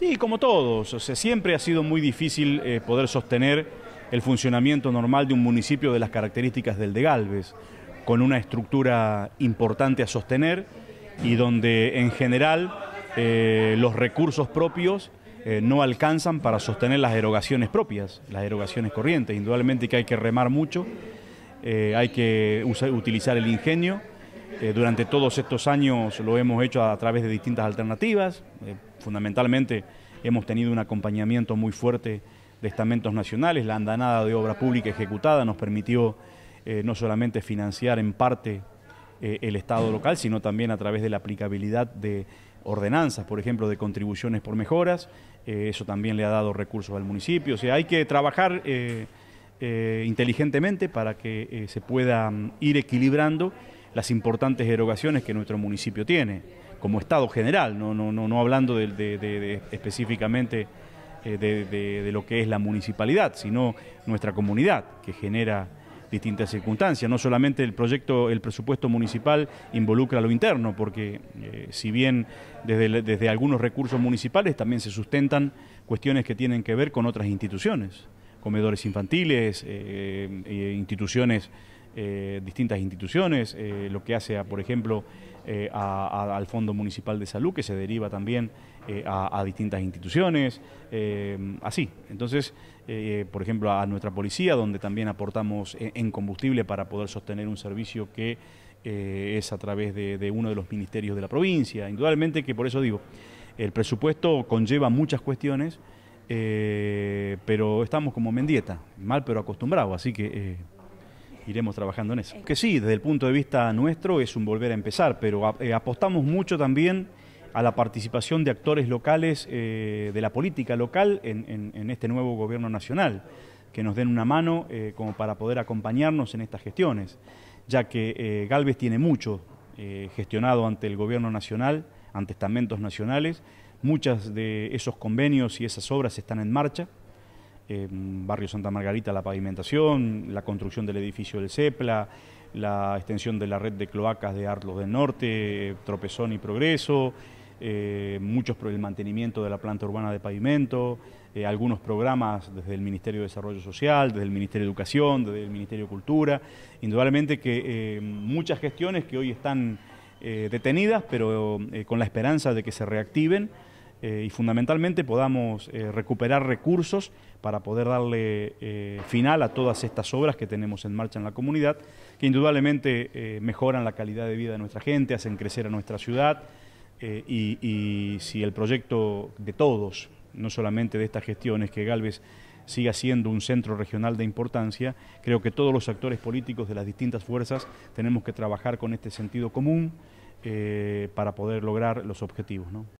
Sí, como todos. siempre ha sido muy difícil eh, poder sostener el funcionamiento normal de un municipio de las características del de Galvez, con una estructura importante a sostener y donde en general eh, los recursos propios eh, no alcanzan para sostener las erogaciones propias, las erogaciones corrientes. Indudablemente que hay que remar mucho, hay que utilizar el ingenio eh, durante todos estos años lo hemos hecho a, través de distintas alternativas. Eh, fundamentalmente hemos tenido un acompañamiento muy fuerte de estamentos nacionales. La andanada de obra pública ejecutada nos permitió eh, no solamente financiar en parte el Estado local, sino también a través de la aplicabilidad de ordenanzas, por ejemplo, de contribuciones por mejoras. eso también le ha dado recursos al municipio. O hay que trabajar inteligentemente para que se pueda mm, ir equilibrando las importantes erogaciones que nuestro municipio tiene, como Estado general, no, no, no, hablando específicamente eh, de, lo que es la municipalidad, sino nuestra comunidad, que genera distintas circunstancias. No solamente el proyecto, el presupuesto municipal involucra lo interno, porque eh, si bien desde, desde algunos recursos municipales también se sustentan cuestiones que tienen que ver con otras instituciones comedores infantiles, eh, instituciones eh, distintas instituciones, eh, lo que hace, a, por ejemplo, eh, al Fondo Municipal de Salud, que se deriva también a, distintas instituciones, así. Entonces, por ejemplo, a nuestra policía, donde también aportamos e, en, combustible para poder sostener un servicio que es a través de, uno de los ministerios de la provincia. Indudablemente que por eso digo, el presupuesto conlleva muchas cuestiones. pero estamos como mendieta, mal pero acostumbrado. así que iremos trabajando en eso. Que sí, desde el punto de vista nuestro es un volver a empezar, pero eh, apostamos mucho también a la participación de actores locales eh, de la política local en, este nuevo gobierno nacional, que nos den una mano eh, como para poder acompañarnos en estas gestiones, ya que Galvez tiene mucho gestionado ante el gobierno nacional, ante estamentos nacionales, muchas de esos convenios y esas obras están en marcha Em, Barrio Santa Margarita, la pavimentación, la construcción del edificio del CEPLA, la extensión de la red de cloacas de Arlos del Norte, Tropezón y Progreso, eh, muchos por el mantenimiento de la planta urbana de pavimento, eh, algunos programas desde el Ministerio de Desarrollo Social, desde el Ministerio de Educación, desde el Ministerio de Cultura, indudablemente que eh, muchas gestiones que hoy están detenidas, pero con la esperanza de que se reactiven. Eh, y fundamentalmente podamos eh, recuperar recursos para poder darle eh, final a todas estas obras que tenemos en marcha en la comunidad, que indudablemente mejoran la calidad de vida de nuestra gente, hacen crecer a nuestra ciudad y, si el proyecto de todos, no solamente de estas gestiones, que Galvez siga siendo un centro regional de importancia, creo que todos los actores políticos de las distintas fuerzas tenemos que trabajar con este sentido común para poder lograr los objetivos. ¿no?